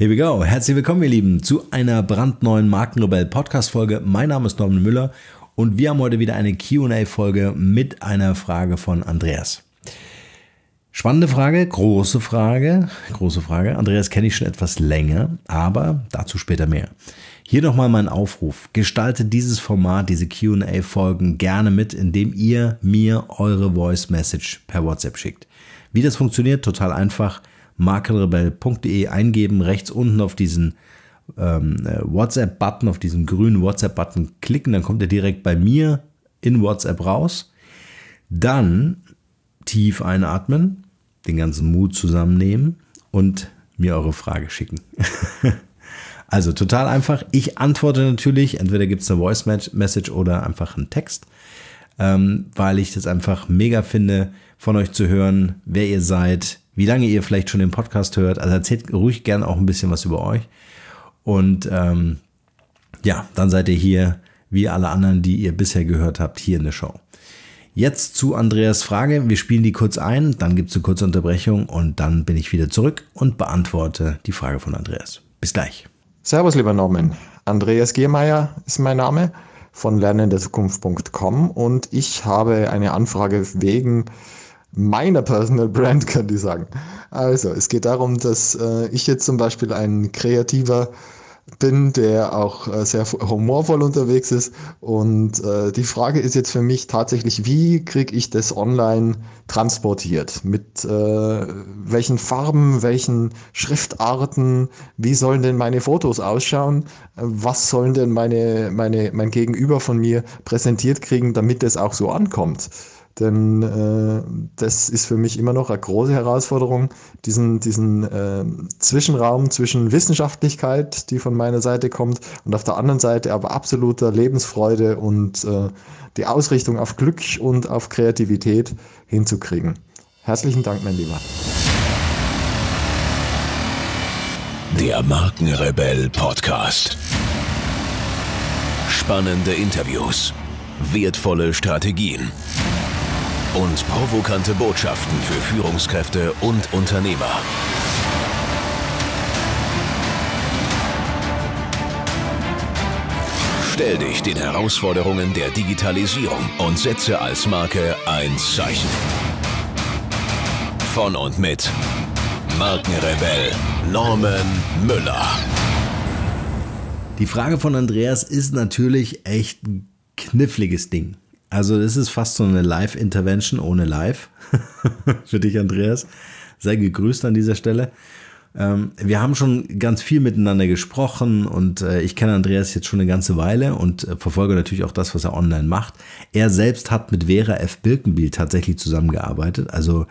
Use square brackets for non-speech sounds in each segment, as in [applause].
Here we go. Herzlich willkommen, ihr Lieben, zu einer brandneuen Markenrebell Podcast Folge. Mein Name ist Norman Müller und wir haben heute wieder eine Q&A Folge mit einer Frage von Andreas. Spannende Frage, große Frage, große Frage. Andreas kenne ich schon etwas länger, aber dazu später mehr. Hier nochmal mein Aufruf. Gestaltet dieses Format, diese Q&A Folgen gerne mit, indem ihr mir eure Voice Message per WhatsApp schickt. Wie das funktioniert, total einfach makelrebell.de eingeben, rechts unten auf diesen ähm, äh, WhatsApp-Button, auf diesen grünen WhatsApp-Button klicken, dann kommt er direkt bei mir in WhatsApp raus. Dann tief einatmen, den ganzen Mut zusammennehmen und mir eure Frage schicken. [laughs] also total einfach. Ich antworte natürlich, entweder gibt es eine Voice Message oder einfach einen Text, ähm, weil ich das einfach mega finde, von euch zu hören, wer ihr seid, wie lange ihr vielleicht schon den Podcast hört. Also erzählt ruhig gern auch ein bisschen was über euch. Und ähm, ja, dann seid ihr hier, wie alle anderen, die ihr bisher gehört habt, hier in der Show. Jetzt zu Andreas Frage. Wir spielen die kurz ein, dann gibt es eine kurze Unterbrechung und dann bin ich wieder zurück und beantworte die Frage von Andreas. Bis gleich. Servus, lieber Norman. Andreas Gehmeier ist mein Name von lernenderzukunft.com und ich habe eine Anfrage wegen meiner Personal Brand, [laughs] könnte ich sagen. Also, es geht darum, dass äh, ich jetzt zum Beispiel ein kreativer bin, der auch äh, sehr humorvoll unterwegs ist. Und äh, die Frage ist jetzt für mich tatsächlich, wie kriege ich das online transportiert? Mit äh, welchen Farben, welchen Schriftarten, wie sollen denn meine Fotos ausschauen? Was sollen denn meine, meine, mein Gegenüber von mir präsentiert kriegen, damit das auch so ankommt? Denn äh, das ist für mich immer noch eine große Herausforderung, diesen, diesen äh, Zwischenraum zwischen Wissenschaftlichkeit, die von meiner Seite kommt, und auf der anderen Seite aber absoluter Lebensfreude und äh, die Ausrichtung auf Glück und auf Kreativität hinzukriegen. Herzlichen Dank, mein Lieber. Der Markenrebell Podcast. Spannende Interviews. Wertvolle Strategien und provokante Botschaften für Führungskräfte und Unternehmer. Stell dich den Herausforderungen der Digitalisierung und setze als Marke ein Zeichen. Von und mit Markenrebell Norman Müller. Die Frage von Andreas ist natürlich echt ein kniffliges Ding. Also das ist fast so eine Live-Intervention ohne Live [laughs] für dich, Andreas. Sei gegrüßt an dieser Stelle. Ähm, wir haben schon ganz viel miteinander gesprochen und äh, ich kenne Andreas jetzt schon eine ganze Weile und äh, verfolge natürlich auch das, was er online macht. Er selbst hat mit Vera F. Birkenbiel tatsächlich zusammengearbeitet. Also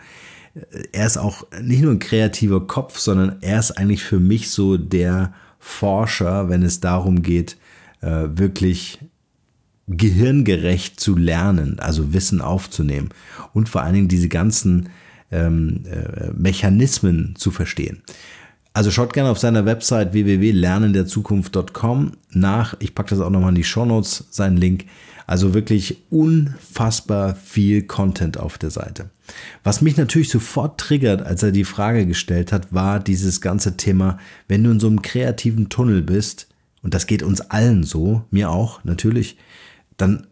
äh, er ist auch nicht nur ein kreativer Kopf, sondern er ist eigentlich für mich so der Forscher, wenn es darum geht, wirklich gehirngerecht zu lernen, also Wissen aufzunehmen und vor allen Dingen diese ganzen ähm, äh, Mechanismen zu verstehen. Also schaut gerne auf seiner Website www.lernenderzukunft.com nach. Ich packe das auch nochmal in die Shownotes, seinen Link. Also wirklich unfassbar viel Content auf der Seite. Was mich natürlich sofort triggert, als er die Frage gestellt hat, war dieses ganze Thema, wenn du in so einem kreativen Tunnel bist, und das geht uns allen so, mir auch natürlich, dann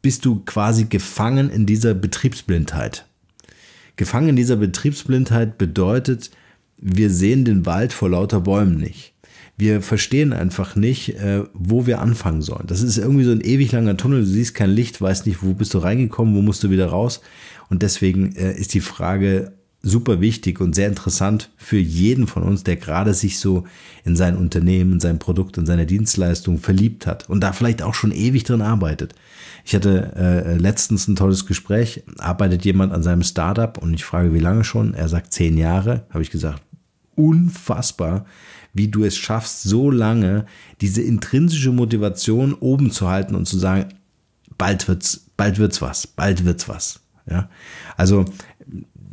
bist du quasi gefangen in dieser Betriebsblindheit. Gefangen in dieser Betriebsblindheit bedeutet, wir sehen den Wald vor lauter Bäumen nicht. Wir verstehen einfach nicht, äh, wo wir anfangen sollen. Das ist irgendwie so ein ewig langer Tunnel. Du siehst kein Licht, weißt nicht, wo bist du reingekommen, wo musst du wieder raus. Und deswegen äh, ist die Frage super wichtig und sehr interessant für jeden von uns, der gerade sich so in sein Unternehmen, sein Produkt, und seine Dienstleistung verliebt hat und da vielleicht auch schon ewig drin arbeitet. Ich hatte äh, letztens ein tolles Gespräch, arbeitet jemand an seinem Startup und ich frage, wie lange schon? Er sagt zehn Jahre, habe ich gesagt, unfassbar, wie du es schaffst, so lange diese intrinsische Motivation oben zu halten und zu sagen, bald wird's, bald wird's was, bald wird's was. Ja? Also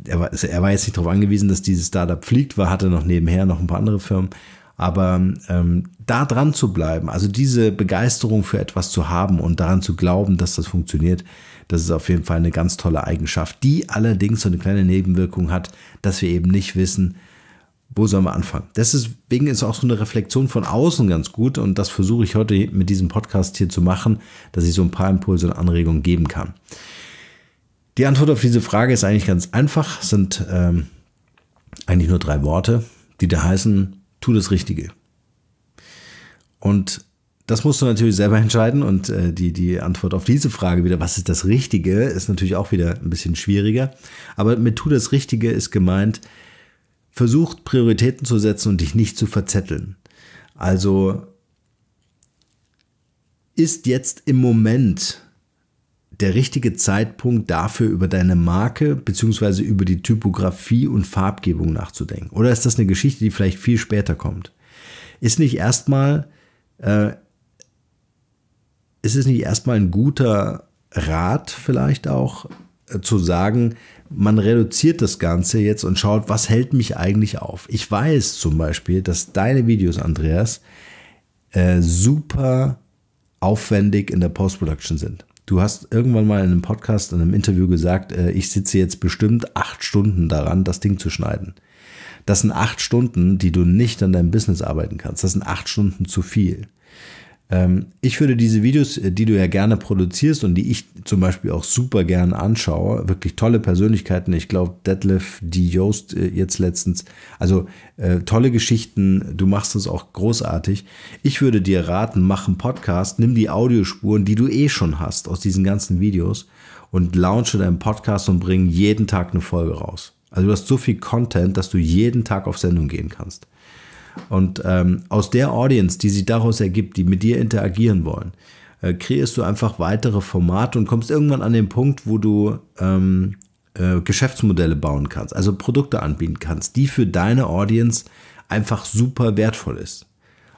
er war, also er war jetzt nicht darauf angewiesen, dass dieses Startup fliegt, war, hatte noch nebenher noch ein paar andere Firmen. Aber ähm, da dran zu bleiben, also diese Begeisterung für etwas zu haben und daran zu glauben, dass das funktioniert, das ist auf jeden Fall eine ganz tolle Eigenschaft, die allerdings so eine kleine Nebenwirkung hat, dass wir eben nicht wissen, wo sollen wir anfangen. Deswegen ist auch so eine Reflexion von außen ganz gut und das versuche ich heute mit diesem Podcast hier zu machen, dass ich so ein paar Impulse und Anregungen geben kann. Die Antwort auf diese Frage ist eigentlich ganz einfach, sind ähm, eigentlich nur drei Worte, die da heißen, tu das Richtige. Und das musst du natürlich selber entscheiden und äh, die, die Antwort auf diese Frage wieder, was ist das Richtige, ist natürlich auch wieder ein bisschen schwieriger. Aber mit tu das Richtige ist gemeint, versucht Prioritäten zu setzen und dich nicht zu verzetteln. Also ist jetzt im Moment der richtige Zeitpunkt dafür, über deine Marke bzw. über die Typografie und Farbgebung nachzudenken? Oder ist das eine Geschichte, die vielleicht viel später kommt? Ist nicht erstmal, äh, ist es nicht erstmal ein guter Rat vielleicht auch, äh, zu sagen, man reduziert das Ganze jetzt und schaut, was hält mich eigentlich auf? Ich weiß zum Beispiel, dass deine Videos, Andreas, äh, super aufwendig in der Post-Production sind. Du hast irgendwann mal in einem Podcast, in einem Interview gesagt, äh, ich sitze jetzt bestimmt acht Stunden daran, das Ding zu schneiden. Das sind acht Stunden, die du nicht an deinem Business arbeiten kannst. Das sind acht Stunden zu viel. Ähm, ich würde diese Videos, äh, die du ja gerne produzierst und die ich zum Beispiel auch super gern anschaue, wirklich tolle Persönlichkeiten. Ich glaube, Detlef, die Joost äh, jetzt letztens, also äh, tolle Geschichten. Du machst es auch großartig. Ich würde dir raten, mach einen Podcast, nimm die Audiospuren, die du eh schon hast aus diesen ganzen Videos und launche deinen Podcast und bring jeden Tag eine Folge raus. Also du hast so viel Content, dass du jeden Tag auf Sendung gehen kannst. Und ähm, aus der Audience, die sich daraus ergibt, die mit dir interagieren wollen, äh, kreierst du einfach weitere Formate und kommst irgendwann an den Punkt, wo du ähm, äh, Geschäftsmodelle bauen kannst, also Produkte anbieten kannst, die für deine Audience einfach super wertvoll ist.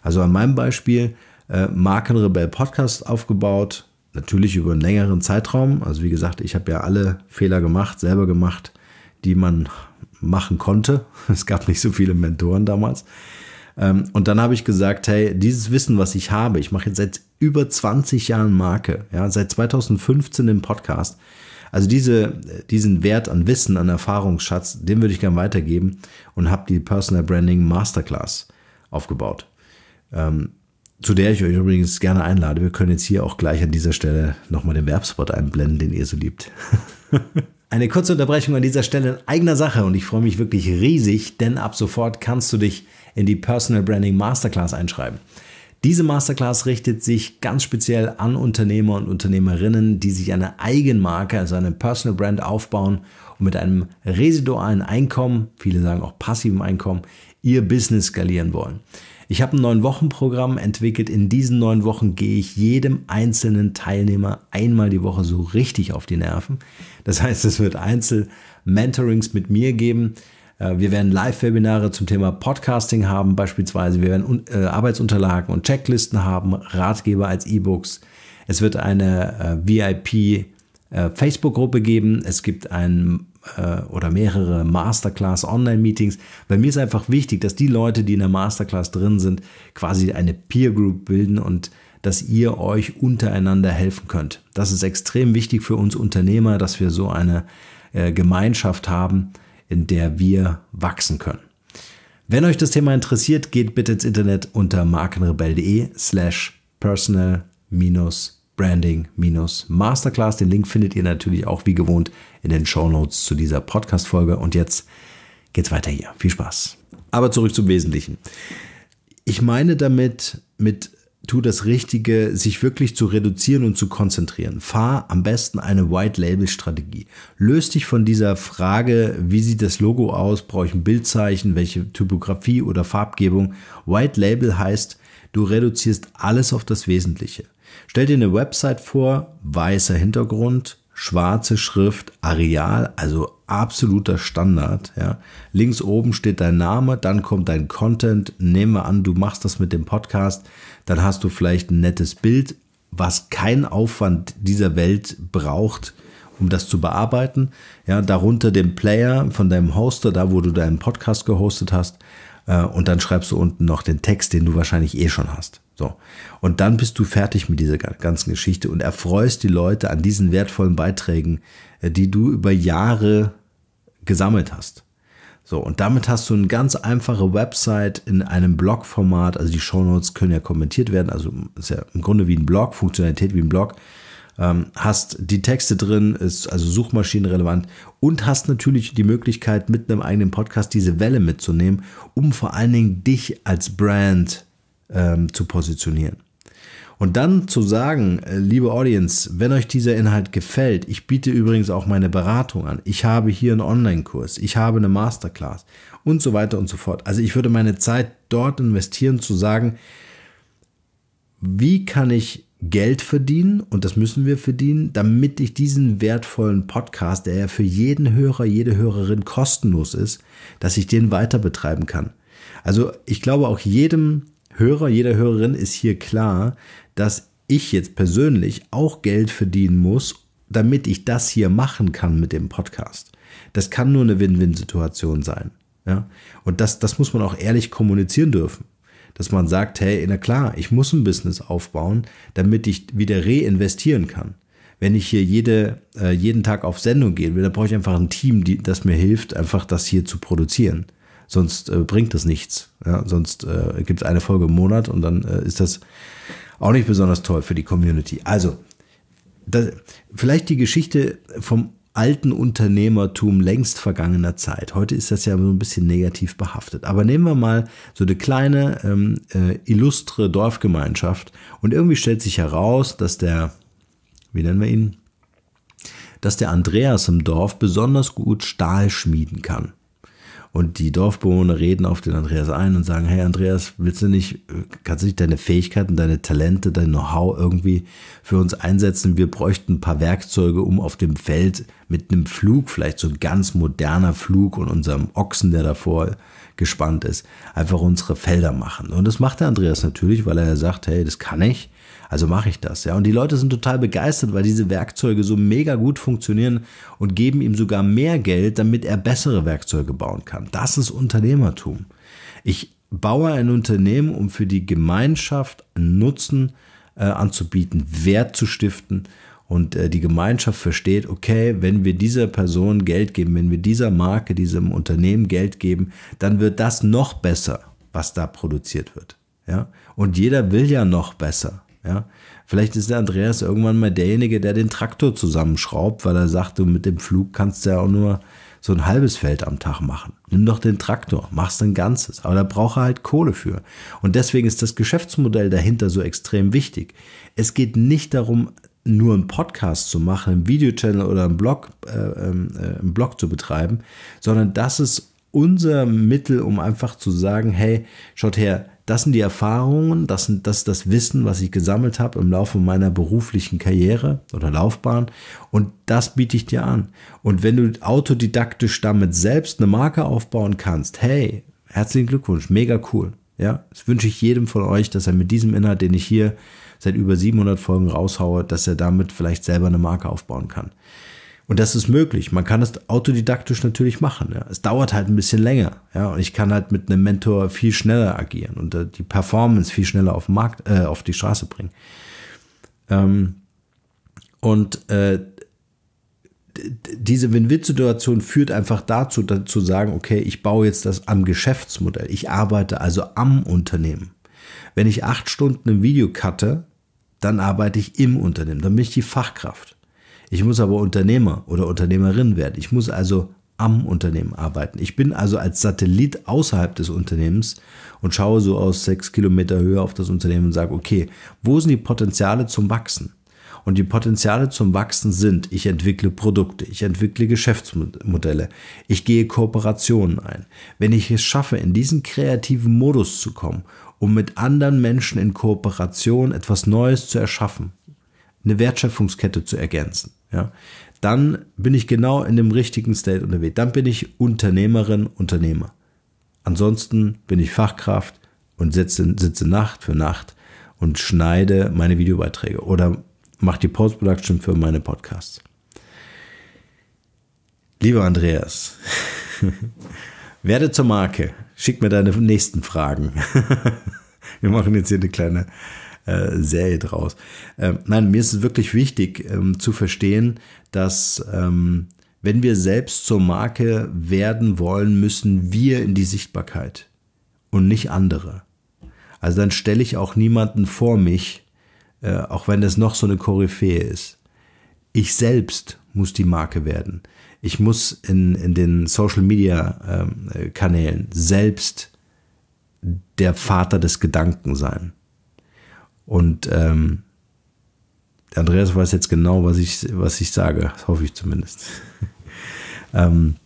Also an meinem Beispiel äh, Markenrebell Podcast aufgebaut, natürlich über einen längeren Zeitraum. Also wie gesagt, ich habe ja alle Fehler gemacht, selber gemacht, die man machen konnte. [laughs] Es gab nicht so viele Mentoren damals. Ähm, und dann habe ich gesagt, hey, dieses Wissen, was ich habe, ich mache jetzt seit über 20 Jahren Marke, ja, seit 2015 im Podcast. Also diese, diesen Wert an Wissen, an Erfahrungsschatz, den würde ich gerne weitergeben und habe die Personal Branding Masterclass aufgebaut. Ähm, zu der ich euch übrigens gerne einlade. Wir können jetzt hier auch gleich an dieser Stelle nochmal den Werbspot einblenden, den ihr so liebt. [laughs] Eine kurze Unterbrechung an dieser Stelle in eigener Sache und ich freue mich wirklich riesig, denn ab sofort kannst du dich in die Personal Branding Masterclass einschreiben. Diese Masterclass richtet sich ganz speziell an Unternehmer und Unternehmerinnen, die sich eine Eigenmarke, also eine Personal Brand aufbauen und mit einem residualen Einkommen, viele sagen auch passivem Einkommen, ihr Business skalieren wollen. Ich habe ein neun Wochen Programm entwickelt. In diesen neun Wochen gehe ich jedem einzelnen Teilnehmer einmal die Woche so richtig auf die Nerven. Das heißt, es wird Einzel-Mentorings mit mir geben. Äh, wir werden Live-Webinare zum Thema Podcasting haben, beispielsweise. Wir werden äh, Arbeitsunterlagen und Checklisten haben, Ratgeber als E-Books. Es wird eine äh, VIP-Facebook-Gruppe geben. Es gibt ein oder mehrere Masterclass Online-Meetings. Bei mir ist einfach wichtig, dass die Leute, die in der Masterclass drin sind, quasi eine Peer Group bilden und dass ihr euch untereinander helfen könnt. Das ist extrem wichtig für uns Unternehmer, dass wir so eine äh, Gemeinschaft haben, in der wir wachsen können. Wenn euch das Thema interessiert, geht bitte ins Internet unter markenrebell.de slash personal Branding Masterclass. Den Link findet ihr natürlich auch wie gewohnt in den Show Notes zu dieser Podcast-Folge. Und jetzt geht's weiter hier. Viel Spaß. Aber zurück zum Wesentlichen. Ich meine damit, mit tu das Richtige, sich wirklich zu reduzieren und zu konzentrieren. Fahr am besten eine White-Label-Strategie. Löst dich von dieser Frage, wie sieht das Logo aus, brauche ich ein Bildzeichen, welche Typografie oder Farbgebung. White-Label heißt, du reduzierst alles auf das Wesentliche. Stell dir eine Website vor, weißer Hintergrund, schwarze Schrift, Areal, also absoluter Standard. Ja. Links oben steht dein Name, dann kommt dein Content. Nehmen wir an, du machst das mit dem Podcast, dann hast du vielleicht ein nettes Bild, was kein Aufwand dieser Welt braucht, um das zu bearbeiten. Ja, darunter den Player von deinem Hoster, da wo du deinen Podcast gehostet hast. Äh, und dann schreibst du unten noch den Text, den du wahrscheinlich eh schon hast. So. Und dann bist du fertig mit dieser ganzen Geschichte und erfreust die Leute an diesen wertvollen Beiträgen, äh, die du über Jahre gesammelt hast. So, und damit hast du eine ganz einfache Website in einem Blog-Format. Also die Show Notes können ja kommentiert werden, also ist ja im Grunde wie ein Blog, Funktionalität wie ein Blog. Ähm, hast die Texte drin, ist also suchmaschinenrelevant und hast natürlich die Möglichkeit, mit einem eigenen Podcast diese Welle mitzunehmen, um vor allen Dingen dich als Brand ähm, zu positionieren. Und dann zu sagen, äh, liebe Audience, wenn euch dieser Inhalt gefällt, ich biete übrigens auch meine Beratung an. Ich habe hier einen Online-Kurs, ich habe eine Masterclass und so weiter und so fort. Also ich würde meine Zeit dort investieren, zu sagen, wie kann ich Geld verdienen und das müssen wir verdienen, damit ich diesen wertvollen Podcast, der ja für jeden Hörer, jede Hörerin kostenlos ist, dass ich den weiter betreiben kann. Also ich glaube auch jedem Hörer, jeder Hörerin ist hier klar, dass ich jetzt persönlich auch Geld verdienen muss, damit ich das hier machen kann mit dem Podcast. Das kann nur eine Win-Win-Situation sein. Ja? Und das, das muss man auch ehrlich kommunizieren dürfen. Dass man sagt, hey, na klar, ich muss ein Business aufbauen, damit ich wieder reinvestieren kann. Wenn ich hier jede, äh, jeden Tag auf Sendung gehen will, dann brauche ich einfach ein Team, das mir hilft, einfach das hier zu produzieren. Sonst äh, bringt das nichts. Ja? Sonst äh, gibt es eine Folge im Monat und dann äh, ist das auch nicht besonders toll für die Community. Also, das, vielleicht die Geschichte vom alten Unternehmertum längst vergangener Zeit. Heute ist das ja so ein bisschen negativ behaftet. Aber nehmen wir mal so eine kleine, ähm, äh, illustre Dorfgemeinschaft und irgendwie stellt sich heraus, dass der, wie nennen wir ihn, dass der Andreas im Dorf besonders gut Stahl schmieden kann. Und die Dorfbewohner reden auf den Andreas ein und sagen, hey Andreas, willst du nicht, kannst du nicht deine Fähigkeiten, deine Talente, dein Know-how irgendwie für uns einsetzen? Wir bräuchten ein paar Werkzeuge, um auf dem Feld mit einem Flug, vielleicht so ein ganz moderner Flug und unserem Ochsen, der davor gespannt ist, einfach unsere Felder machen. Und das macht der Andreas natürlich, weil er sagt, hey, das kann ich. Also mache ich das, ja. Und die Leute sind total begeistert, weil diese Werkzeuge so mega gut funktionieren und geben ihm sogar mehr Geld, damit er bessere Werkzeuge bauen kann haben. Das ist Unternehmertum. Ich baue ein Unternehmen, um für die Gemeinschaft Nutzen äh, anzubieten, Wert zu stiften und äh, die Gemeinschaft versteht, okay, wenn wir dieser Person Geld geben, wenn wir dieser Marke, diesem Unternehmen Geld geben, dann wird das noch besser, was da produziert wird. Ja? Und jeder will ja noch besser. Ja? Vielleicht ist der Andreas irgendwann mal derjenige, der den Traktor zusammenschraubt, weil er sagt, du mit dem Flug kannst du ja auch nur so ein halbes Feld am Tag machen. Nimm doch den Traktor, machst ein ganzes. Aber da braucht er halt Kohle für. Und deswegen ist das Geschäftsmodell dahinter so extrem wichtig. Es geht nicht darum, nur einen Podcast zu machen, einen Videochannel oder einen Blog, äh, ähm, äh, einen Blog zu betreiben, sondern das ist unser Mittel, um einfach zu sagen, hey, schaut her, das sind die Erfahrungen, das, sind, das ist das Wissen, was ich gesammelt habe im Laufe meiner beruflichen Karriere oder Laufbahn und das biete ich dir an. Und wenn du autodidaktisch damit selbst eine Marke aufbauen kannst, hey, herzlichen Glückwunsch, mega cool. Ja, das wünsche ich jedem von euch, dass er mit diesem Inhalt, den ich hier seit über 700 Folgen raushaue, dass er damit vielleicht selber eine Marke aufbauen kann. Und das ist möglich. Man kann es autodidaktisch natürlich machen. Ja. Es dauert halt ein bisschen länger. Ja. Und ich kann halt mit einem Mentor viel schneller agieren und äh, die Performance viel schneller auf, Markt, äh, auf die Straße bringen. Ähm, und äh, diese Win-Win-Situation führt einfach dazu, zu sagen, okay, ich baue jetzt das am Geschäftsmodell. Ich arbeite also am Unternehmen. Wenn ich acht Stunden im Video cutte, dann arbeite ich im Unternehmen, dann bin ich die Fachkraft. Ich muss aber Unternehmer oder Unternehmerin werden. Ich muss also am Unternehmen arbeiten. Ich bin also als Satellit außerhalb des Unternehmens und schaue so aus sechs Kilometer Höhe auf das Unternehmen und sage, okay, wo sind die Potenziale zum Wachsen? Und die Potenziale zum Wachsen sind, ich entwickle Produkte, ich entwickle Geschäftsmodelle, ich gehe Kooperationen ein. Wenn ich es schaffe, in diesen kreativen Modus zu kommen, um mit anderen Menschen in Kooperation etwas Neues zu erschaffen, eine Wertschöpfungskette zu ergänzen. Ja, dann bin ich genau in dem richtigen State unterwegs. Dann bin ich Unternehmerin, Unternehmer. Ansonsten bin ich Fachkraft und sitze, sitze Nacht für Nacht und schneide meine Videobeiträge oder mache die Post-Production für meine Podcasts. Lieber Andreas, [laughs] werde zur Marke. Schick mir deine nächsten Fragen. [laughs] Wir machen jetzt hier eine kleine äh, Serie draus. Ähm, nein, mir ist es wirklich wichtig ähm, zu verstehen, dass ähm, wenn wir selbst zur Marke werden wollen, müssen wir in die Sichtbarkeit und nicht andere. Also dann stelle ich auch niemanden vor mich, äh, auch wenn es noch so eine Koryphäe ist. Ich selbst muss die Marke werden. Ich muss in, in den Social-Media-Kanälen ähm, äh, selbst der Vater des Gedanken sein. Und ähm, der Andreas weiß jetzt genau, was ich, was ich sage. Das hoffe ich zumindest. [laughs] ähm,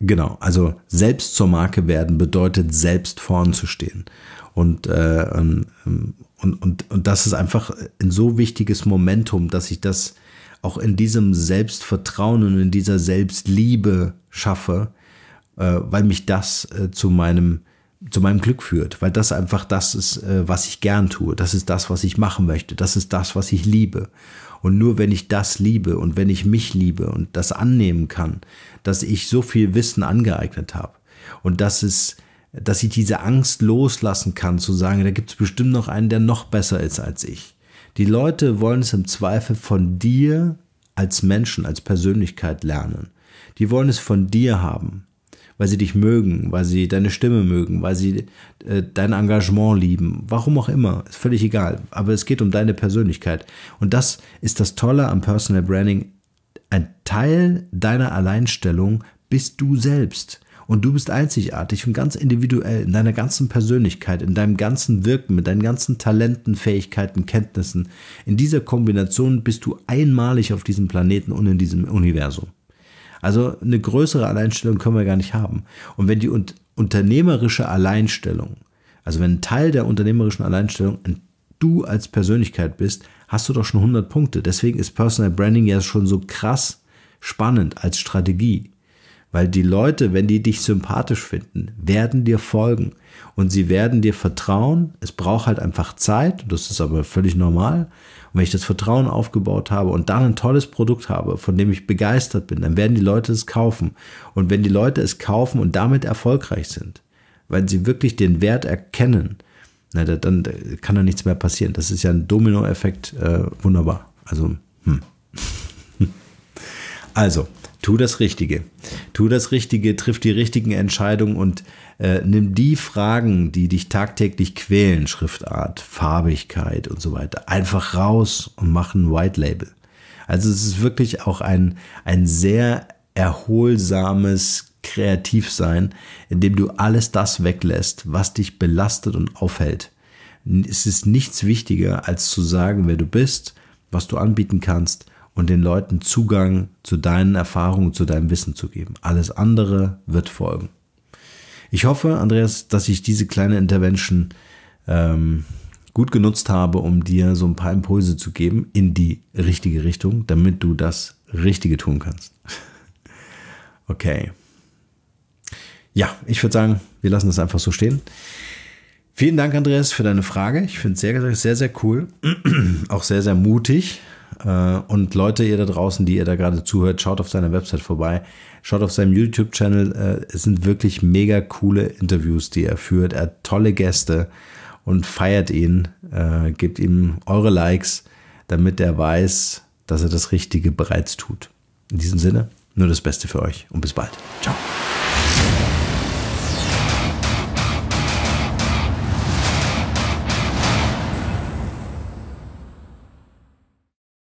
genau, also selbst zur Marke werden bedeutet, selbst vorn zu stehen. Und, äh, ähm, und, und, und das ist einfach ein so wichtiges Momentum, dass ich das auch in diesem Selbstvertrauen und in dieser Selbstliebe schaffe, äh, weil mich das äh, zu meinem zu meinem Glück führt, weil das einfach das ist, äh, was ich gern tue. Das ist das, was ich machen möchte. Das ist das, was ich liebe. Und nur wenn ich das liebe und wenn ich mich liebe und das annehmen kann, dass ich so viel Wissen angeeignet habe und dass es, dass ich diese Angst loslassen kann, zu sagen, da gibt es bestimmt noch einen, der noch besser ist als ich. Die Leute wollen es im Zweifel von dir als Menschen, als Persönlichkeit lernen. Die wollen es von dir haben weil sie dich mögen, weil sie deine Stimme mögen, weil sie äh, dein Engagement lieben, warum auch immer, ist völlig egal. Aber es geht um deine Persönlichkeit. Und das ist das Tolle am Personal Branding. Ein Teil deiner Alleinstellung bist du selbst. Und du bist einzigartig und ganz individuell in deiner ganzen Persönlichkeit, in deinem ganzen Wirken, mit deinen ganzen Talenten, Fähigkeiten, Kenntnissen. In dieser Kombination bist du einmalig auf diesem Planeten und in diesem Universum. Also eine größere Alleinstellung können wir gar nicht haben. Und wenn die unternehmerische Alleinstellung, also wenn ein Teil der unternehmerischen Alleinstellung du als Persönlichkeit bist, hast du doch schon 100 Punkte. Deswegen ist Personal Branding ja schon so krass spannend als Strategie. Weil die Leute, wenn die dich sympathisch finden, werden dir folgen und sie werden dir vertrauen. Es braucht halt einfach Zeit, das ist aber völlig normal. Und wenn ich das Vertrauen aufgebaut habe und dann ein tolles Produkt habe, von dem ich begeistert bin, dann werden die Leute es kaufen. Und wenn die Leute es kaufen und damit erfolgreich sind, weil sie wirklich den Wert erkennen, na, dann kann da nichts mehr passieren. Das ist ja ein Dominoeffekt, äh, wunderbar. Also, hm. [laughs] also, tu das Richtige. Tu das Richtige, triff die richtigen Entscheidungen und äh, nimm die Fragen, die dich tagtäglich quälen, Schriftart, Farbigkeit und so weiter, einfach raus und mach ein White Label. Also es ist wirklich auch ein, ein sehr erholsames Kreativsein, indem du alles das weglässt, was dich belastet und aufhält. Es ist nichts wichtiger, als zu sagen, wer du bist, was du anbieten kannst und den Leuten Zugang zu deinen Erfahrungen, zu deinem Wissen zu geben. Alles andere wird folgen. Ich hoffe, Andreas, dass ich diese kleine Intervention ähm, gut genutzt habe, um dir so ein paar Impulse zu geben in die richtige Richtung, damit du das Richtige tun kannst. [laughs] Okay. Ja, ich würde sagen, wir lassen das einfach so stehen. Vielen Dank, Andreas, für deine Frage. Ich finde es sehr, sehr, sehr cool. [clears throat] Auch sehr, sehr mutig, äh, und Leute, ihr da draußen, die ihr da gerade zuhört, schaut auf seiner Website vorbei, schaut auf seinem YouTube-Channel. Äh, es sind wirklich mega coole Interviews, die er führt. Er hat tolle Gäste und feiert ihn. Äh, gebt ihm eure Likes, damit er weiß, dass er das Richtige bereits tut. In diesem Sinne, nur das Beste für euch und bis bald. Ciao.